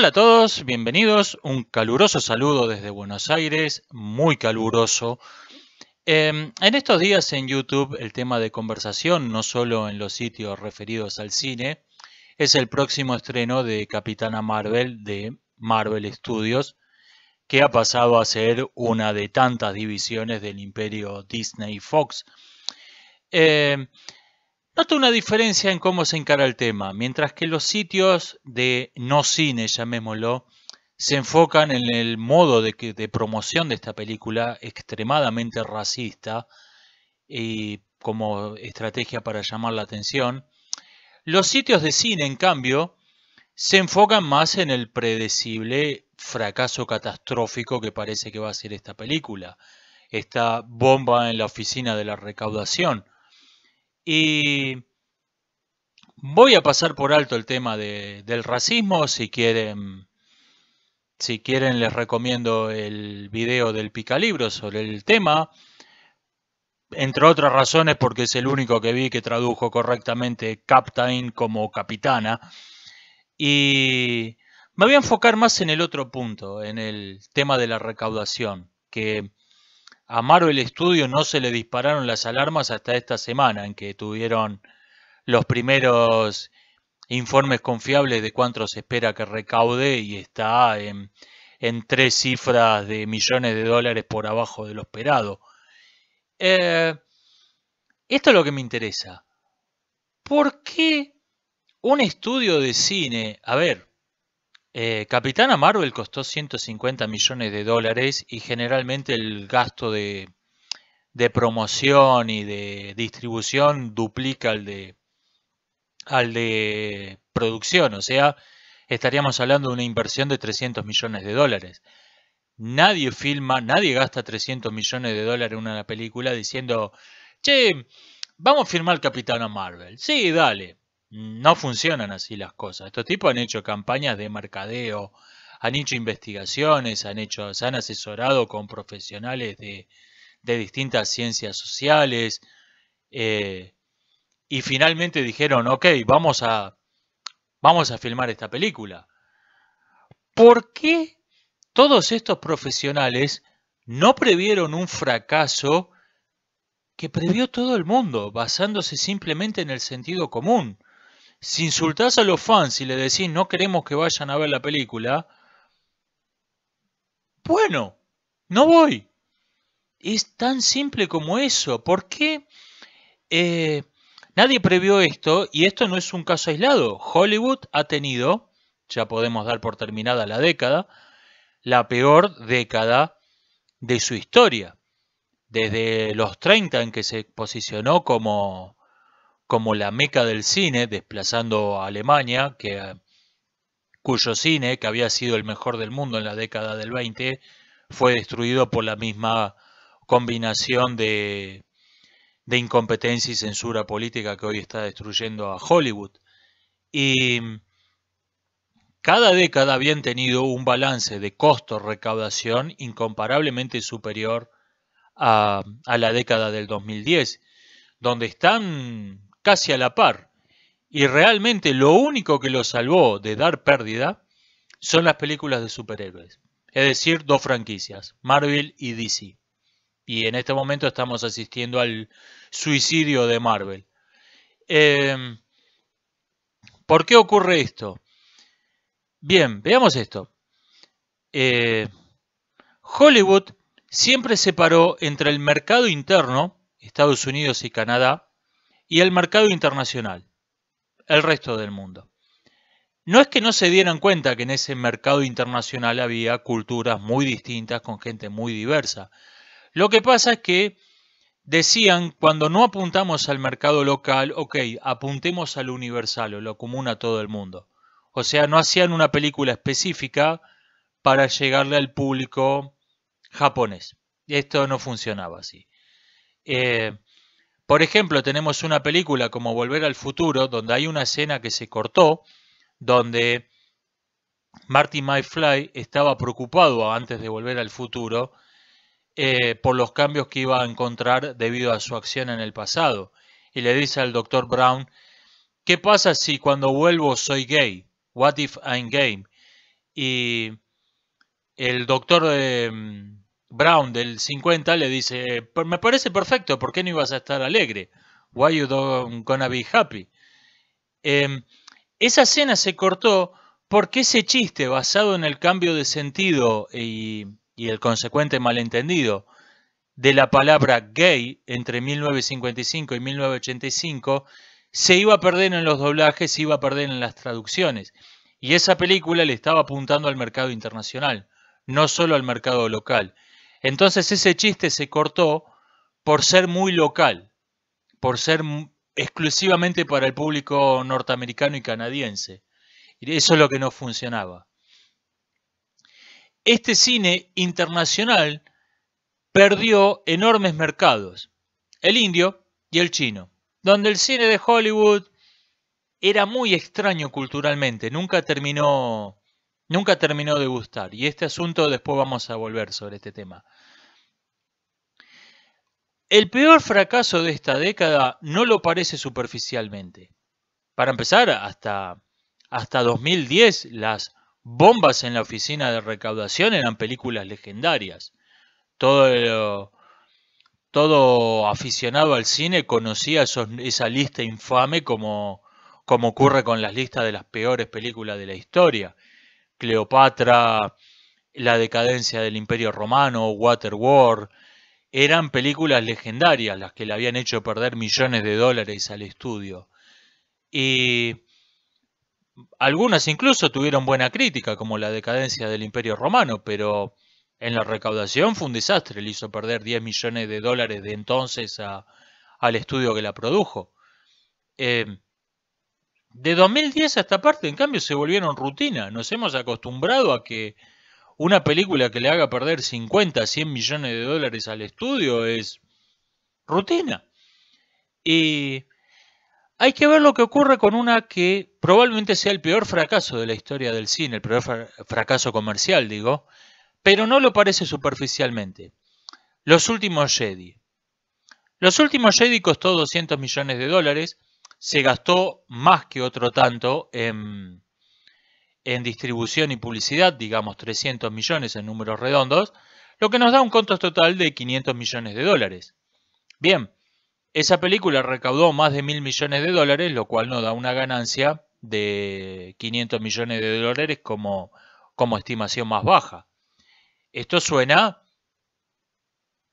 Hola a todos, bienvenidos. Un caluroso saludo desde Buenos Aires, muy caluroso. Em, en estos días en YouTube el tema de conversación, no solo en los sitios referidos al cine, es el próximo estreno de Capitana Marvel de Marvel Studios, que ha pasado a ser una de tantas divisiones del imperio Disney Fox. Em, Nota una diferencia en cómo se encara el tema. Mientras que los sitios de no cine, llamémoslo, se enfocan en el modo de, de promoción de esta película extremadamente racista y como estrategia para llamar la atención. Los sitios de cine, en cambio, se enfocan más en el predecible fracaso catastrófico que parece que va a ser esta película. Esta bomba en la oficina de la recaudación y voy a pasar por alto el tema del racismo. Si quieren, si quieren, les recomiendo el video del Picalibro sobre el tema. Entre otras razones, porque es el único que vi que tradujo correctamente Captain como capitana. Y me voy a enfocar más en el otro punto, en el tema de la recaudación, que a el estudio no se le dispararon las alarmas hasta esta semana en que tuvieron los primeros informes confiables de cuánto se espera que recaude y está en, tres cifras de millones de dólares por abajo de lo esperado. Eh, esto es lo que me interesa. ¿Por qué un estudio de cine, a ver, Capitán eh, Capitana Marvel costó 150 millones de dólares y generalmente el gasto de, promoción y de distribución duplica al de, al de producción. O sea, estaríamos hablando de una inversión de 300 millones de dólares. Nadie filma, nadie gasta 300 millones de dólares en una película diciendo, che, vamos a firmar Capitana Marvel. Sí, dale. No funcionan así las cosas. Estos tipos han hecho campañas de mercadeo, han hecho investigaciones, han hecho, se han asesorado con profesionales de, distintas ciencias sociales eh, y finalmente dijeron, ok, vamos a, vamos a filmar esta película. ¿Por qué todos estos profesionales no previeron un fracaso que previó todo el mundo, basándose simplemente en el sentido común? Si insultás a los fans y le decís no queremos que vayan a ver la película, bueno, no voy. Es tan simple como eso. ¿Por qué? Eh, nadie previó esto y esto no es un caso aislado. Hollywood ha tenido, ya podemos dar por terminada la década, la peor década de su historia. Desde los 30 en que se posicionó como como la meca del cine, desplazando a Alemania, que, cuyo cine, que había sido el mejor del mundo en la década del 20, fue destruido por la misma combinación de, incompetencia y censura política que hoy está destruyendo a Hollywood. Y cada década habían tenido un balance de costo-recaudación incomparablemente superior a, a, la década del 2010, donde están casi a la par. Y realmente lo único que lo salvó de dar pérdida son las películas de superhéroes. Es decir, dos franquicias, Marvel y DC. Y en este momento estamos asistiendo al suicidio de Marvel. Em, ¿Por qué ocurre esto? Bien, veamos esto. Eh, Hollywood siempre se paró entre el mercado interno, Estados Unidos y Canadá, y el mercado internacional, el resto del mundo. No es que no se dieran cuenta que en ese mercado internacional había culturas muy distintas con gente muy diversa. Lo que pasa es que decían, cuando no apuntamos al mercado local, ok, apuntemos al universal o lo común a todo el mundo. O sea, no hacían una película específica para llegarle al público japonés. Esto no funcionaba así. Eh, por ejemplo, tenemos una película como Volver al Futuro, donde hay una escena que se cortó, donde Marty McFly estaba preocupado antes de volver al futuro eh, por los cambios que iba a encontrar debido a su acción en el pasado. Y le dice al doctor Brown, ¿qué pasa si cuando vuelvo soy gay? What if I'm gay? Y el doctor... Em, Brown del 50 le dice, me parece perfecto, ¿por qué no ibas a estar alegre? Why you don't gonna be happy? Em, esa escena se cortó porque ese chiste basado en el cambio de sentido y, y el consecuente malentendido de la palabra gay entre 1955 y 1985 se iba a perder en los doblajes, se iba a perder en las traducciones. Y esa película le estaba apuntando al mercado internacional, no solo al mercado local. Entonces ese chiste se cortó por ser muy local, por ser exclusivamente para el público norteamericano y canadiense. Y eso es lo que no funcionaba. Este cine internacional perdió enormes mercados, el indio y el chino, donde el cine de Hollywood era muy extraño culturalmente, nunca terminó Nunca terminó de gustar y este asunto después vamos a volver sobre este tema. El peor fracaso de esta década no lo parece superficialmente. Para empezar, hasta, hasta 2010 las bombas en la oficina de recaudación eran películas legendarias. Todo, todo aficionado al cine conocía esa lista infame como, como ocurre con las listas de las peores películas de la historia. Cleopatra, La decadencia del Imperio Romano, Waterworld, eran películas legendarias las que le habían hecho perder millones de dólares al estudio. Y algunas incluso tuvieron buena crítica, como La decadencia del Imperio Romano, pero en la recaudación fue un desastre, le hizo perder 10 millones de dólares de entonces al estudio que la produjo. Eh, de 2010 a esta parte, en cambio, se volvieron rutina. Nos hemos acostumbrado a que una película que le haga perder 50, 100 millones de dólares al estudio es rutina. Y hay que ver lo que ocurre con una que probablemente sea el peor fracaso de la historia del cine, el peor fracaso comercial, digo, pero no lo parece superficialmente. Los últimos Jedi. Los últimos Jedi costó 200 millones de dólares se gastó más que otro tanto en, distribución y publicidad, digamos 300 millones en números redondos, lo que nos da un costo total de 500 millones de dólares. Bien, esa película recaudó más de mil millones de dólares, lo cual nos da una ganancia de 500 millones de dólares como, como estimación más baja. Esto suena,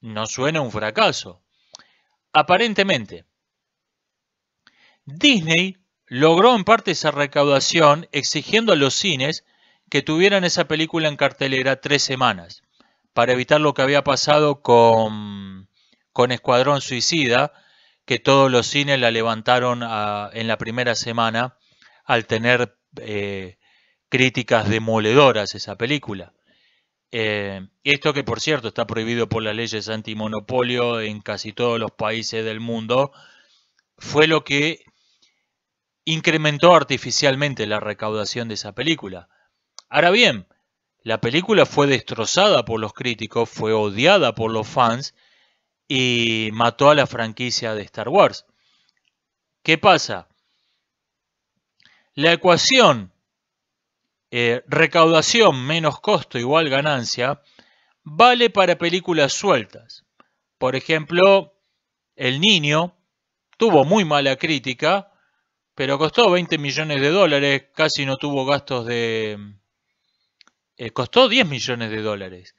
no suena un fracaso. Aparentemente, Disney logró en parte esa recaudación exigiendo a los cines que tuvieran esa película en cartelera tres semanas, para evitar lo que había pasado con, Escuadrón Suicida, que todos los cines la levantaron en la primera semana al tener eh, críticas demoledoras esa película. Eh, esto que por cierto está prohibido por las leyes antimonopolio en casi todos los países del mundo, fue lo que incrementó artificialmente la recaudación de esa película. Ahora bien, la película fue destrozada por los críticos, fue odiada por los fans y mató a la franquicia de Star Wars. ¿Qué pasa? La ecuación eh, recaudación menos costo igual ganancia vale para películas sueltas. Por ejemplo, El Niño tuvo muy mala crítica, pero costó 20 millones de dólares, casi no tuvo gastos de... Eh, costó 10 millones de dólares.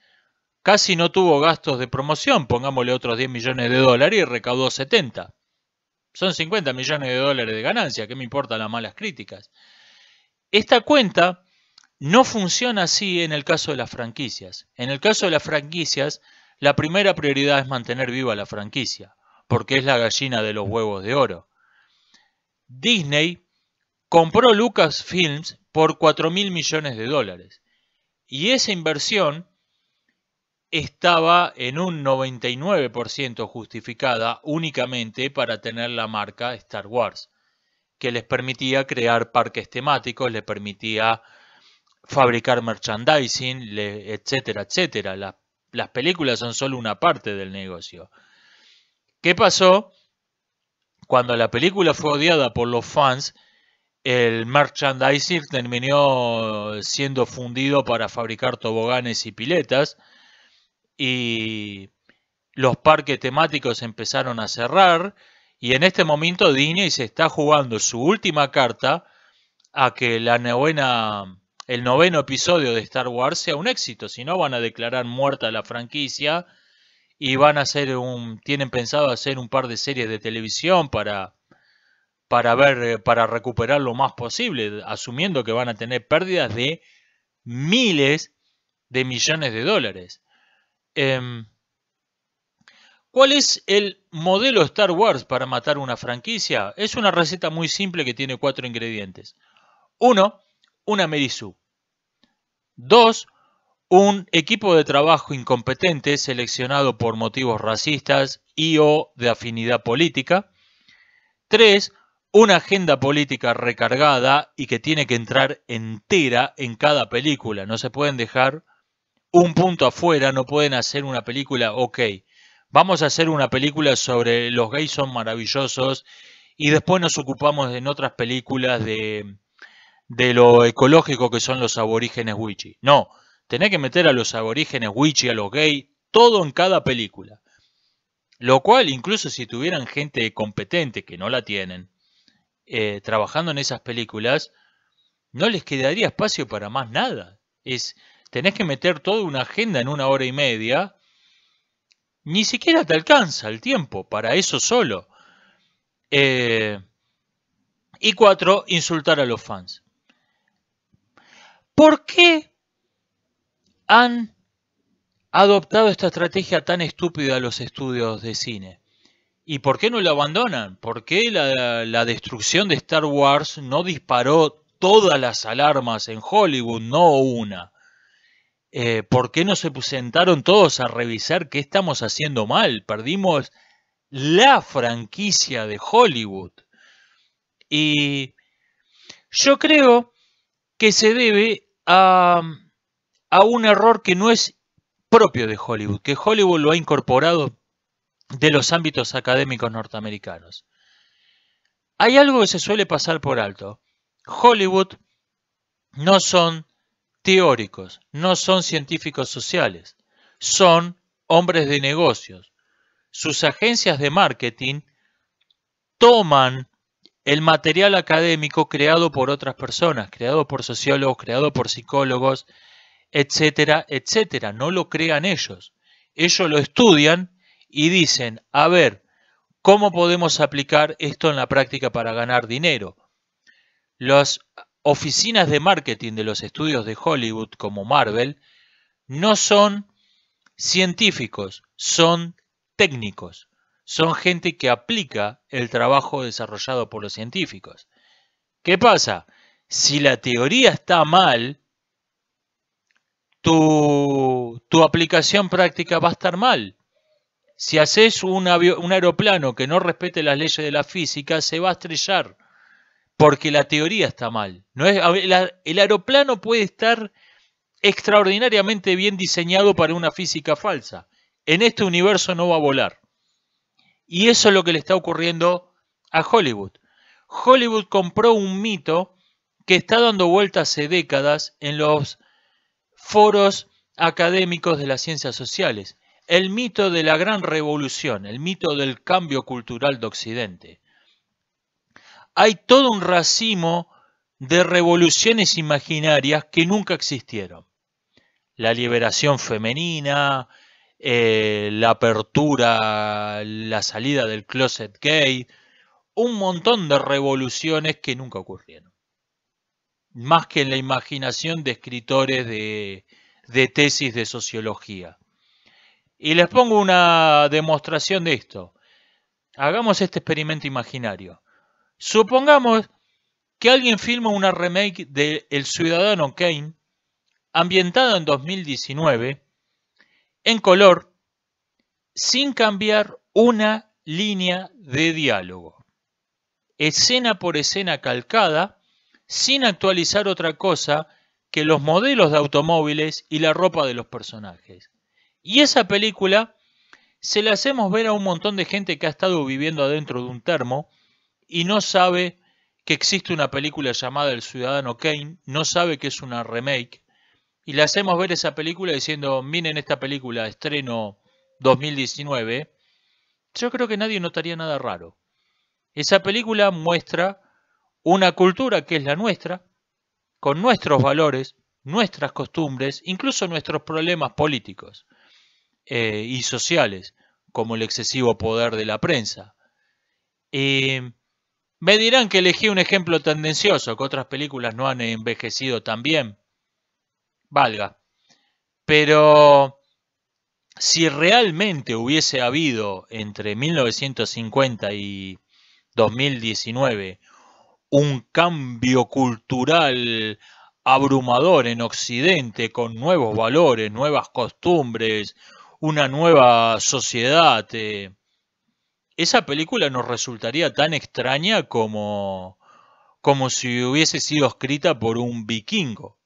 Casi no tuvo gastos de promoción, pongámosle otros 10 millones de dólares y recaudó 70. Son 50 millones de dólares de ganancia, ¿qué me importan las malas críticas? Esta cuenta no funciona así en el caso de las franquicias. En el caso de las franquicias, la primera prioridad es mantener viva la franquicia, porque es la gallina de los huevos de oro. Disney compró Lucasfilms por 4 mil millones de dólares. Y esa inversión estaba en un 99% justificada únicamente para tener la marca Star Wars, que les permitía crear parques temáticos, les permitía fabricar merchandising, etcétera, etcétera. Las, las películas son solo una parte del negocio. ¿Qué pasó? Cuando la película fue odiada por los fans, el merchandising terminó siendo fundido para fabricar toboganes y piletas y los parques temáticos empezaron a cerrar y en este momento Disney se está jugando su última carta a que la novena, el noveno episodio de Star Wars sea un éxito, si no van a declarar muerta la franquicia y van a hacer un, tienen pensado hacer un par de series de televisión para, para ver, eh, para recuperar lo más posible, asumiendo que van a tener pérdidas de miles de millones de dólares. Em, ¿Cuál es el modelo Star Wars para matar una franquicia? Es una receta muy simple que tiene cuatro ingredientes. Uno, una Sue. Dos, un equipo de trabajo incompetente seleccionado por motivos racistas y o de afinidad política. 3. Una agenda política recargada y que tiene que entrar entera en cada película. No se pueden dejar un punto afuera, no pueden hacer una película, ok, vamos a hacer una película sobre los gays son maravillosos y después nos ocupamos en otras películas de, de lo ecológico que son los aborígenes wichi. No, tenés que meter a los aborígenes wichi, a los gay, todo en cada película. Lo cual, incluso si tuvieran gente competente, que no la tienen, eh, trabajando en esas películas, no les quedaría espacio para más nada. Es, tenés que meter toda una agenda en una hora y media. Ni siquiera te alcanza el tiempo para eso solo. Eh, y cuatro, insultar a los fans. ¿Por qué han adoptado esta estrategia tan estúpida a los estudios de cine? ¿Y por qué no la abandonan? ¿Por qué la, destrucción de Star Wars no disparó todas las alarmas en Hollywood, no una? Eh, ¿por qué no se sentaron todos a revisar qué estamos haciendo mal? Perdimos la franquicia de Hollywood. Y yo creo que se debe a a un error que no es propio de Hollywood, que Hollywood lo ha incorporado de los ámbitos académicos norteamericanos. Hay algo que se suele pasar por alto. Hollywood no son teóricos, no son científicos sociales, son hombres de negocios. Sus agencias de marketing toman el material académico creado por otras personas, creado por sociólogos, creado por psicólogos, etcétera, etcétera. No lo crean ellos. Ellos lo estudian y dicen, a ver, ¿cómo podemos aplicar esto en la práctica para ganar dinero? Las oficinas de marketing de los estudios de Hollywood como Marvel no son científicos, son técnicos, son gente que aplica el trabajo desarrollado por los científicos. ¿Qué pasa? Si la teoría está mal, tu, tu aplicación práctica va a estar mal. Si haces un, un aeroplano que no respete las leyes de la física, se va a estrellar, porque la teoría está mal. No es, el aeroplano puede estar extraordinariamente bien diseñado para una física falsa. En este universo no va a volar. Y eso es lo que le está ocurriendo a Hollywood. Hollywood compró un mito que está dando vueltas hace décadas en los foros académicos de las ciencias sociales. El mito de la gran revolución, el mito del cambio cultural de Occidente. Hay todo un racimo de revoluciones imaginarias que nunca existieron. La liberación femenina, eh, la apertura, la salida del closet gay, un montón de revoluciones que nunca ocurrieron más que en la imaginación de escritores de, tesis de sociología. Y les pongo una demostración de esto. Hagamos este experimento imaginario. Supongamos que alguien filma una remake de El Ciudadano Kane, ambientada en 2019, en color, sin cambiar una línea de diálogo. Escena por escena calcada, sin actualizar otra cosa que los modelos de automóviles y la ropa de los personajes. Y esa película se la hacemos ver a un montón de gente que ha estado viviendo adentro de un termo y no sabe que existe una película llamada El Ciudadano Kane, no sabe que es una remake, y le hacemos ver esa película diciendo, miren esta película, estreno 2019, yo creo que nadie notaría nada raro. Esa película muestra una cultura que es la nuestra, con nuestros valores, nuestras costumbres, incluso nuestros problemas políticos eh, y sociales, como el excesivo poder de la prensa. me dirán que elegí un ejemplo tendencioso, que otras películas no han envejecido tan bien. Valga. Pero si realmente hubiese habido entre 1950 y 2019 un cambio cultural abrumador en Occidente con nuevos valores, nuevas costumbres, una nueva sociedad. Eh. esa película nos resultaría tan extraña como, como si hubiese sido escrita por un vikingo.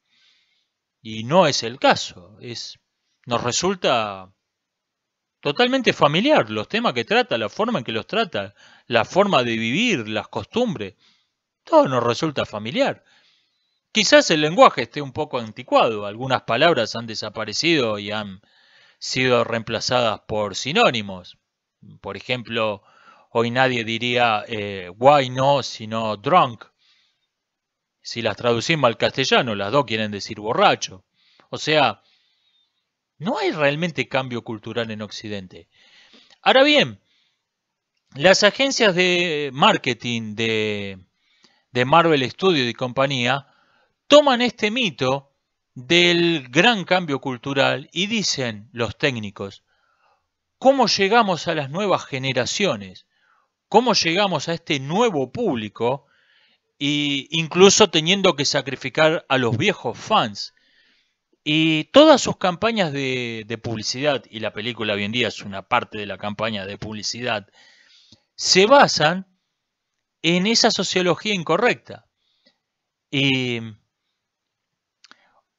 Y no es el caso. Es, nos resulta totalmente familiar los temas que trata, la forma en que los trata, la forma de vivir, las costumbres todo nos resulta familiar. Quizás el lenguaje esté un poco anticuado, algunas palabras han desaparecido y han sido reemplazadas por sinónimos. Por ejemplo, hoy nadie diría eh, why no, sino drunk. Si las traducimos al castellano, las dos quieren decir borracho. O sea, no hay realmente cambio cultural en Occidente. Ahora bien, las agencias de marketing de de Marvel Studios y compañía, toman este mito del gran cambio cultural y dicen los técnicos, ¿cómo llegamos a las nuevas generaciones? ¿Cómo llegamos a este nuevo público? E incluso teniendo que sacrificar a los viejos fans. Y todas sus campañas de, de publicidad, y la película hoy en día es una parte de la campaña de publicidad, se basan en esa sociología incorrecta. Y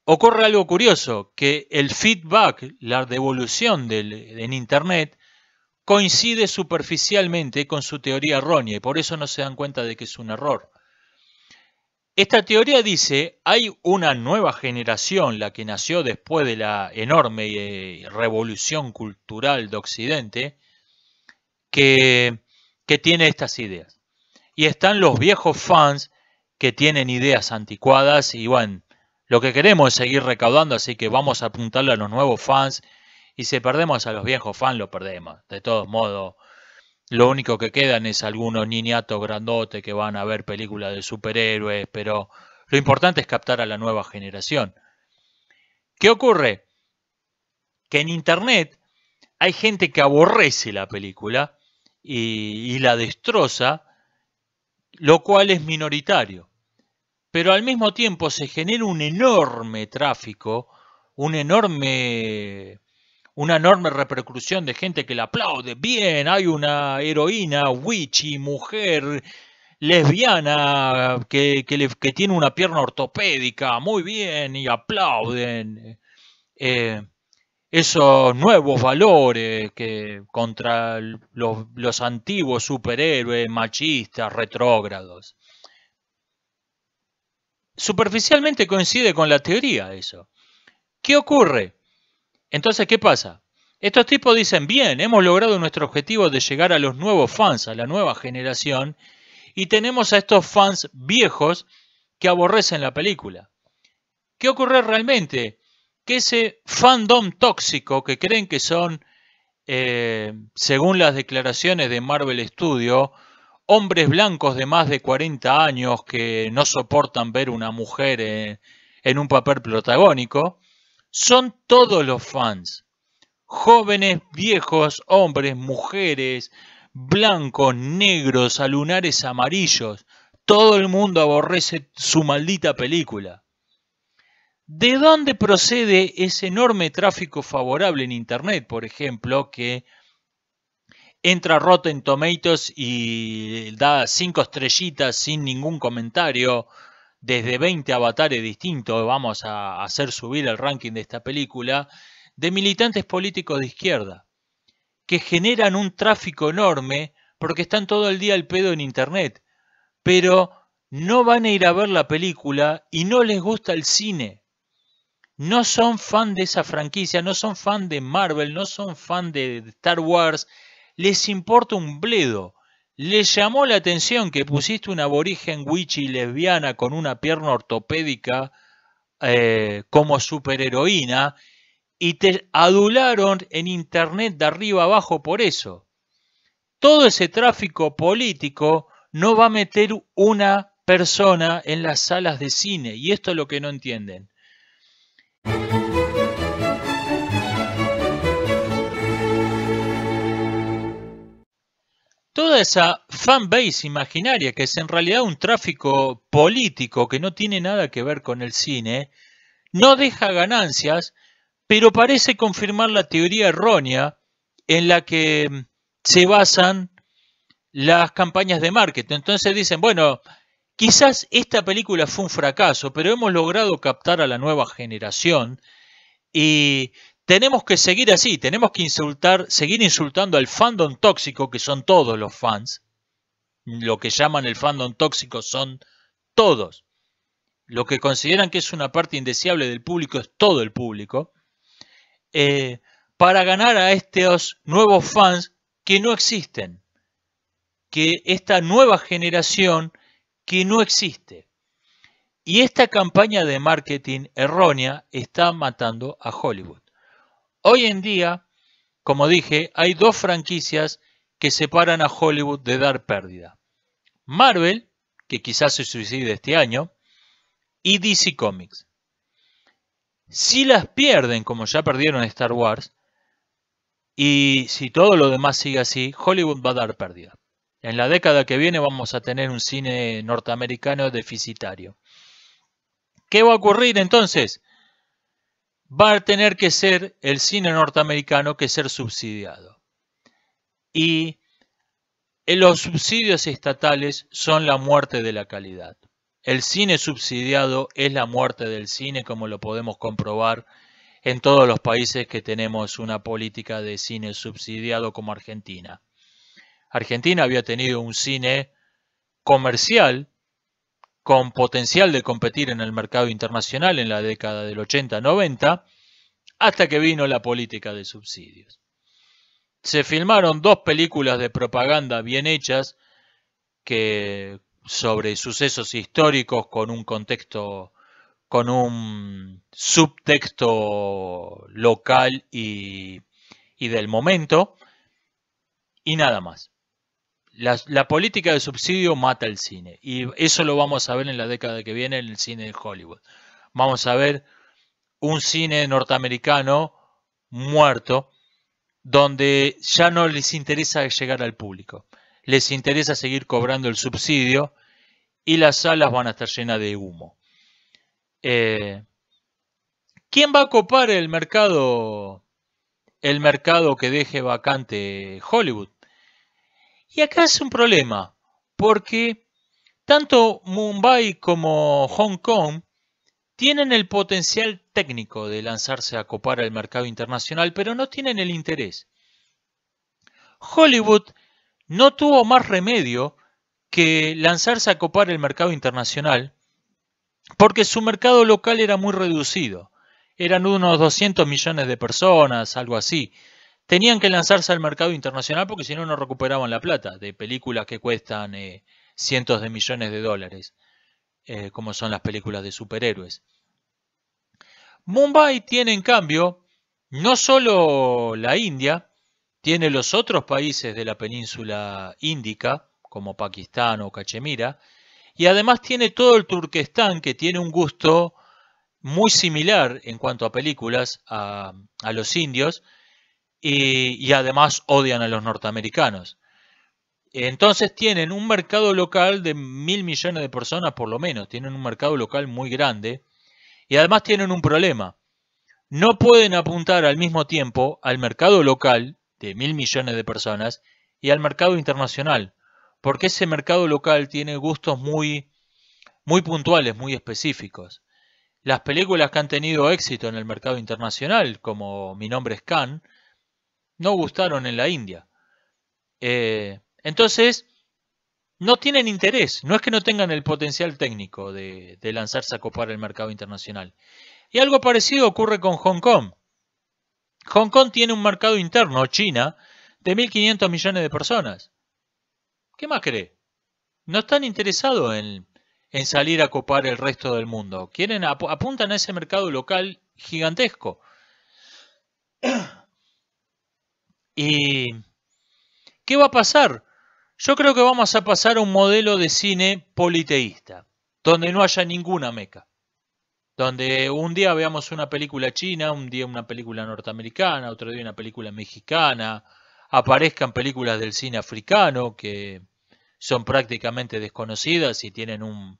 ocurre algo curioso, que el feedback, la devolución en Internet, coincide superficialmente con su teoría errónea y por eso no se dan cuenta de que es un error. Esta teoría dice, hay una nueva generación, la que nació después de la enorme eh, revolución cultural de Occidente, que tiene estas ideas y están los viejos fans que tienen ideas anticuadas y bueno, lo que queremos es seguir recaudando, así que vamos a apuntarle a los nuevos fans y si perdemos a los viejos fans, lo perdemos. De todos modos, lo único que quedan es algunos niñatos grandotes que van a ver películas de superhéroes, pero lo importante es captar a la nueva generación. ¿Qué ocurre? Que en Internet hay gente que aborrece la película y, y la destroza lo cual es minoritario. Pero al mismo tiempo se genera un enorme tráfico, un enorme, una enorme repercusión de gente que le aplaude. Bien, hay una heroína, witchy, mujer, lesbiana, que, tiene una pierna ortopédica, muy bien, y aplauden. Eh, esos nuevos valores que contra los, los antiguos superhéroes machistas, retrógrados. Superficialmente coincide con la teoría eso. ¿Qué ocurre? Entonces, ¿qué pasa? Estos tipos dicen, bien, hemos logrado nuestro objetivo de llegar a los nuevos fans, a la nueva generación, y tenemos a estos fans viejos que aborrecen la película. ¿Qué ocurre realmente? que ese fandom tóxico que creen que son, eh, según las declaraciones de Marvel Studio, hombres blancos de más de 40 años que no soportan ver una mujer en, un papel protagónico, son todos los fans. Jóvenes, viejos, hombres, mujeres, blancos, negros, a lunares amarillos. Todo el mundo aborrece su maldita película. ¿De dónde procede ese enorme tráfico favorable en Internet, por ejemplo, que entra roto en Tomatoes y da cinco estrellitas sin ningún comentario desde 20 avatares distintos, vamos a hacer subir el ranking de esta película, de militantes políticos de izquierda, que generan un tráfico enorme porque están todo el día al pedo en Internet, pero no van a ir a ver la película y no les gusta el cine no son fan de esa franquicia, no son fan de Marvel, no son fan de Star Wars, les importa un bledo. Les llamó la atención que pusiste una aborigen witchy lesbiana con una pierna ortopédica eh, como superheroína y te adularon en internet de arriba abajo por eso. Todo ese tráfico político no va a meter una persona en las salas de cine y esto es lo que no entienden. Toda esa fanbase imaginaria, que es en realidad un tráfico político que no tiene nada que ver con el cine, no deja ganancias, pero parece confirmar la teoría errónea en la que mm, se basan las campañas de marketing. Entonces dicen, bueno, Quizás esta película fue un fracaso, pero hemos logrado captar a la nueva generación y tenemos que seguir así, tenemos que insultar, seguir insultando al fandom tóxico, que son todos los fans. Lo que llaman el fandom tóxico son todos. Lo que consideran que es una parte indeseable del público es todo el público. Eh, para ganar a estos nuevos fans que no existen. Que esta nueva generación que no existe. Y esta campaña de marketing errónea está matando a Hollywood. Hoy en día, como dije, hay dos franquicias que separan a Hollywood de dar pérdida. Marvel, que quizás se suicide este año, y DC Comics. Si las pierden, como ya perdieron Star Wars, y si todo lo demás sigue así, Hollywood va a dar pérdida. En la década que viene vamos a tener un cine norteamericano deficitario. ¿Qué va a ocurrir entonces? Va a tener que ser el cine norteamericano que ser subsidiado. Y los subsidios estatales son la muerte de la calidad. El cine subsidiado es la muerte del cine, como lo podemos comprobar en todos los países que tenemos una política de cine subsidiado como Argentina. Argentina había tenido un cine comercial con potencial de competir en el mercado internacional en la década del 80-90, hasta que vino la política de subsidios. Se filmaron dos películas de propaganda bien hechas que sobre sucesos históricos con un contexto con un subtexto local y del momento y nada más. La, política de subsidio mata el cine. Y eso lo vamos a ver en la década que viene en el cine de Hollywood. Vamos a ver un cine norteamericano muerto donde ya no les interesa llegar al público. Les interesa seguir cobrando el subsidio y las salas van a estar llenas de humo. Eh, ¿Quién va a copar el mercado, el mercado que deje vacante Hollywood? Y acá es un problema, porque tanto Mumbai como Hong Kong tienen el potencial técnico de lanzarse a copar el mercado internacional, pero no tienen el interés. Hollywood no tuvo más remedio que lanzarse a copar el mercado internacional, porque su mercado local era muy reducido. Eran unos 200 millones de personas, algo así tenían que lanzarse al mercado internacional porque si no, no recuperaban la plata de películas que cuestan eh, cientos de millones de dólares, eh, como son las películas de superhéroes. Mumbai tiene, en cambio, no solo la India, tiene los otros países de la península índica, como Pakistán o Cachemira, y además tiene todo el Turquestán que tiene un gusto muy similar en cuanto a películas a los indios, y, además odian a los norteamericanos. Entonces tienen un mercado local de mil millones de personas por lo menos, tienen un mercado local muy grande y además tienen un problema. No pueden apuntar al mismo tiempo al mercado local de mil millones de personas y al mercado internacional, porque ese mercado local tiene gustos muy, muy puntuales, muy específicos. Las películas que han tenido éxito en el mercado internacional, como Mi nombre es Khan, no gustaron en la India. Eh, entonces, no tienen interés, no es que no tengan el potencial técnico de, lanzarse a copar el mercado internacional. Y algo parecido ocurre con Hong Kong. Hong Kong tiene un mercado interno, China, de 1.500 millones de personas. ¿Qué más cree? No están interesados en, salir a copar el resto del mundo. Quieren apuntan a ese mercado local gigantesco. Y, ¿Qué va a pasar? Yo creo que vamos a pasar a un modelo de cine politeísta, donde no haya ninguna meca. Donde un día veamos una película china, un día una película norteamericana, otro día una película mexicana, aparezcan películas del cine africano que son prácticamente desconocidas y tienen un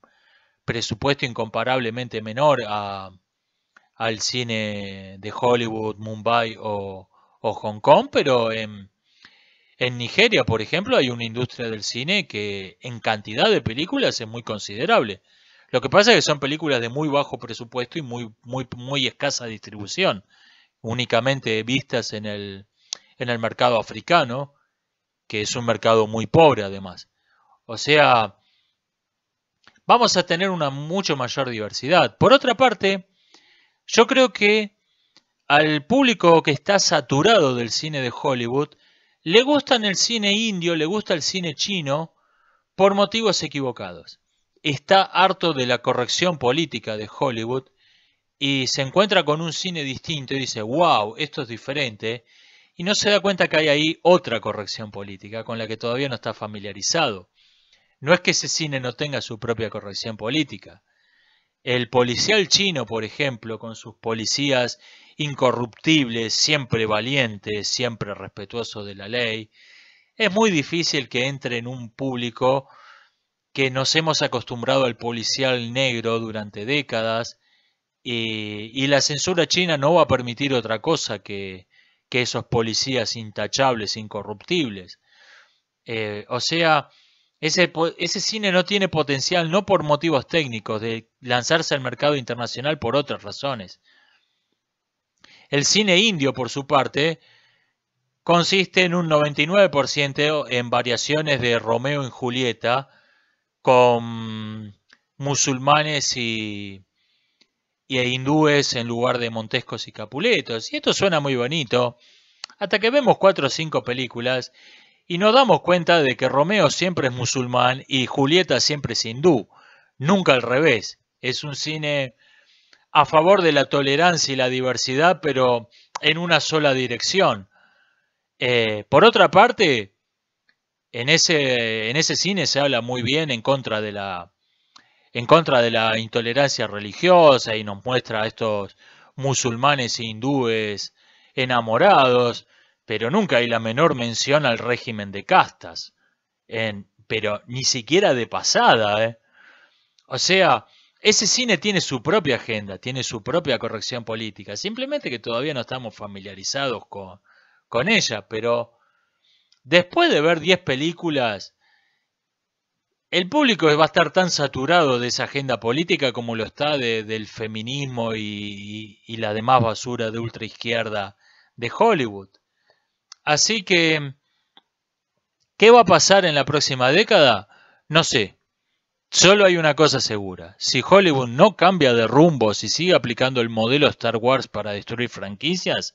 presupuesto incomparablemente menor a, al cine de Hollywood, Mumbai o, o Hong Kong, pero en, Nigeria, por ejemplo, hay una industria del cine que en cantidad de películas es muy considerable. Lo que pasa es que son películas de muy bajo presupuesto y muy, muy, muy escasa distribución, únicamente vistas en el, en el mercado africano, que es un mercado muy pobre además. O sea, vamos a tener una mucho mayor diversidad. Por otra parte, yo creo que al público que está saturado del cine de Hollywood, le gustan el cine indio, le gusta el cine chino, por motivos equivocados. Está harto de la corrección política de Hollywood y se encuentra con un cine distinto y dice, wow, esto es diferente, y no se da cuenta que hay ahí otra corrección política con la que todavía no está familiarizado. No es que ese cine no tenga su propia corrección política, el policial chino, por ejemplo, con sus policías incorruptibles, siempre valientes, siempre respetuosos de la ley, es muy difícil que entre en un público que nos hemos acostumbrado al policial negro durante décadas eh, y, la censura china no va a permitir otra cosa que, esos policías intachables, incorruptibles. Eh, o sea, ese, cine no tiene potencial no por motivos técnicos de lanzarse al mercado internacional por otras razones. El cine indio, por su parte, consiste en un 99% en variaciones de Romeo y Julieta con musulmanes y, y, hindúes en lugar de montescos y capuletos. Y esto suena muy bonito, hasta que vemos cuatro o cinco películas y nos damos cuenta de que Romeo siempre es musulmán y Julieta siempre es hindú, nunca al revés. Es un cine a favor de la tolerancia y la diversidad, pero en una sola dirección. Eh, por otra parte, en ese, en ese cine se habla muy bien en contra de la en contra de la intolerancia religiosa y nos muestra a estos musulmanes e hindúes enamorados pero nunca hay la menor mención al régimen de castas, en, pero ni siquiera de pasada. ¿eh? O sea, ese cine tiene su propia agenda, tiene su propia corrección política, simplemente que todavía no estamos familiarizados con, con ella, pero después de ver 10 películas, el público va a estar tan saturado de esa agenda política como lo está de, del feminismo y, la demás basura de ultraizquierda de Hollywood. Así que, ¿qué va a pasar en la próxima década? No sé. Solo hay una cosa segura. Si Hollywood no cambia de rumbo, si sigue aplicando el modelo Star Wars para destruir franquicias,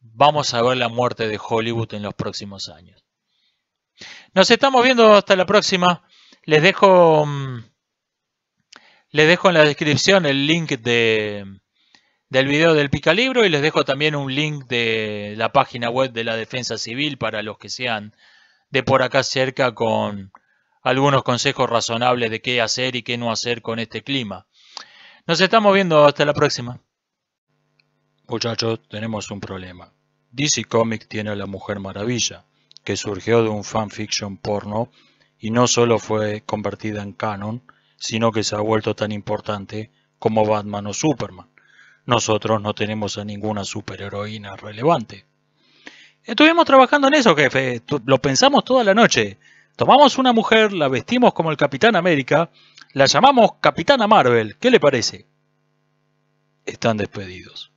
vamos a ver la muerte de Hollywood en los próximos años. Nos estamos viendo hasta la próxima. Les dejo, mm, les dejo en la descripción el link de, del video del Picalibro y les dejo también un link de la página web de la Defensa Civil para los que sean de por acá cerca con algunos consejos razonables de qué hacer y qué no hacer con este clima. Nos estamos viendo hasta la próxima. Muchachos, tenemos un problema. DC Comics tiene a la Mujer Maravilla, que surgió de un fanfiction porno y no solo fue convertida en canon, sino que se ha vuelto tan importante como Batman o Superman nosotros no tenemos a ninguna superheroína relevante. Estuvimos trabajando en eso, jefe. Lo pensamos toda la noche. Tomamos una mujer, la vestimos como el Capitán América, la llamamos Capitana Marvel. ¿Qué le parece? Están despedidos.